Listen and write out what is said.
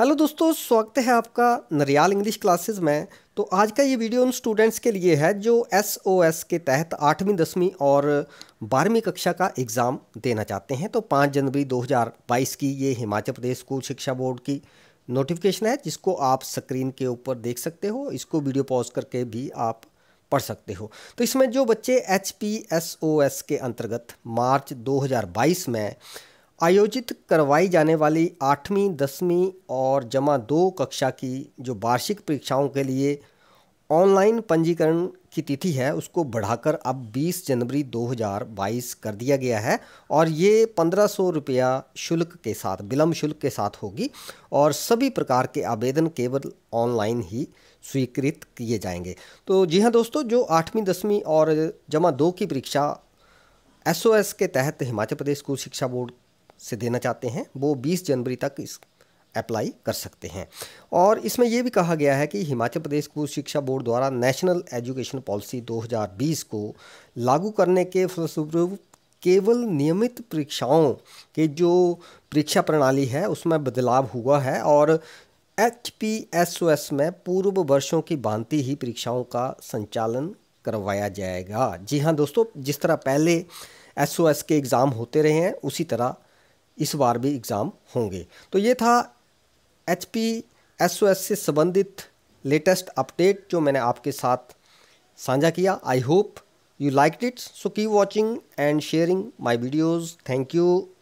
hello दोस्तों स्वागत है आपका नरियाल इंग्लिश क्लासेस में तो आज का ये वीडियो उन स्टूडेंट्स के लिए है जो एसओएस के तहत आठवीं दसवीं और बारहवीं कक्षा का एग्ज़ाम देना चाहते हैं तो पाँच जनवरी 2022 की ये हिमाचल प्रदेश स्कूल शिक्षा बोर्ड की नोटिफिकेशन है जिसको आप स्क्रीन के ऊपर देख सकते हो इसको वीडियो पॉज करके भी आप पढ़ सकते हो तो इसमें जो बच्चे एच के अंतर्गत मार्च 2022 में आयोजित करवाई जाने वाली आठवीं दसवीं और जमा दो कक्षा की जो वार्षिक परीक्षाओं के लिए ऑनलाइन पंजीकरण की तिथि है उसको बढ़ाकर अब 20 जनवरी 2022 कर दिया गया है और ये पंद्रह सौ रुपया शुल्क के साथ विलम्ब शुल्क के साथ होगी और सभी प्रकार के आवेदन केवल ऑनलाइन ही स्वीकृत किए जाएंगे तो जी हाँ दोस्तों जो आठवीं दसवीं और जमा दो की परीक्षा एसओएस के तहत हिमाचल प्रदेश स्कूल शिक्षा बोर्ड से देना चाहते हैं वो 20 जनवरी तक इस अप्लाई कर सकते हैं और इसमें यह भी कहा गया है कि हिमाचल प्रदेश स्कूल शिक्षा बोर्ड द्वारा नेशनल एजुकेशन पॉलिसी 2020 को लागू करने के फलस्वरूप केवल नियमित परीक्षाओं के जो परीक्षा प्रणाली है उसमें बदलाव हुआ है और H P S O S में पूर्व वर्षों की भांति ही परीक्षाओं का संचालन करवाया जाएगा जी हाँ दोस्तों जिस तरह पहले एस ओ एस के एग्ज़ाम होते रहे हैं उसी तरह इस बार भी एग्ज़ाम होंगे तो ये था H P S O S से संबंधित लेटेस्ट अपडेट जो मैंने आपके साथ साझा किया I hope you like it so keep watching and sharing my videos thank you